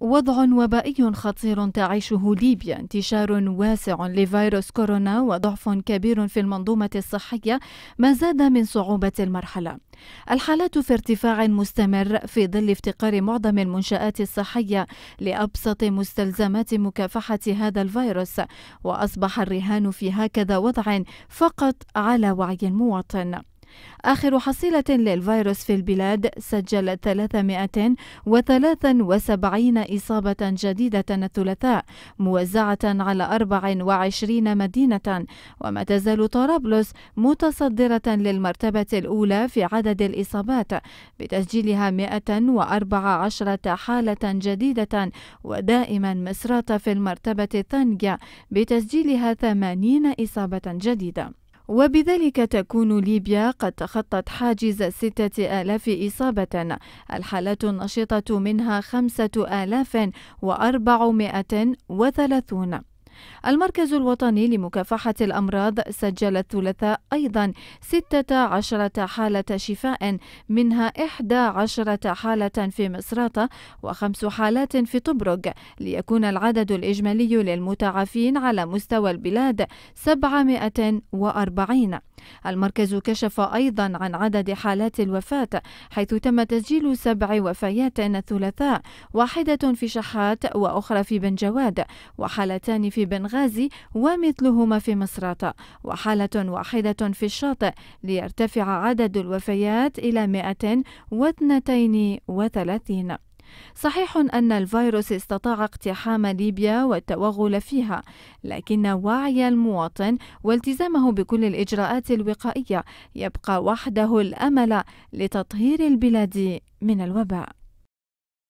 وضع وبائي خطير تعيشه ليبيا انتشار واسع لفيروس كورونا وضعف كبير في المنظومة الصحية ما زاد من صعوبة المرحلة الحالات في ارتفاع مستمر في ظل افتقار معظم المنشآت الصحية لأبسط مستلزمات مكافحة هذا الفيروس وأصبح الرهان في هكذا وضع فقط على وعي المواطن آخر حصيلة للفيروس في البلاد سجل 373 إصابة جديدة الثلاثاء موزعة على 24 مدينة وما تزال طرابلس متصدرة للمرتبة الأولى في عدد الإصابات بتسجيلها 114 حالة جديدة ودائما مصراتة في المرتبة الثانية بتسجيلها 80 إصابة جديدة وبذلك تكون ليبيا قد تخطت حاجز ستة آلاف إصابة الحالات النشطة منها خمسة آلاف وأربعمائة وثلاثون المركز الوطني لمكافحة الأمراض سجل الثلاثاء أيضا 16 حالة شفاء منها 11 حالة في مصراتة وخمس حالات في طبرق ليكون العدد الإجمالي للمتعافين على مستوى البلاد 740 المركز كشف أيضا عن عدد حالات الوفاة حيث تم تسجيل سبع وفيات الثلاثاء واحدة في شحات وأخرى في بنجواد وحالتان في بنغازي ومثلهما في مصراتة وحالة واحدة في الشاطئ ليرتفع عدد الوفيات إلى 132 صحيح أن الفيروس استطاع اقتحام ليبيا والتوغل فيها، لكن وعي المواطن والتزامه بكل الإجراءات الوقائية يبقى وحده الأمل لتطهير البلاد من الوباء.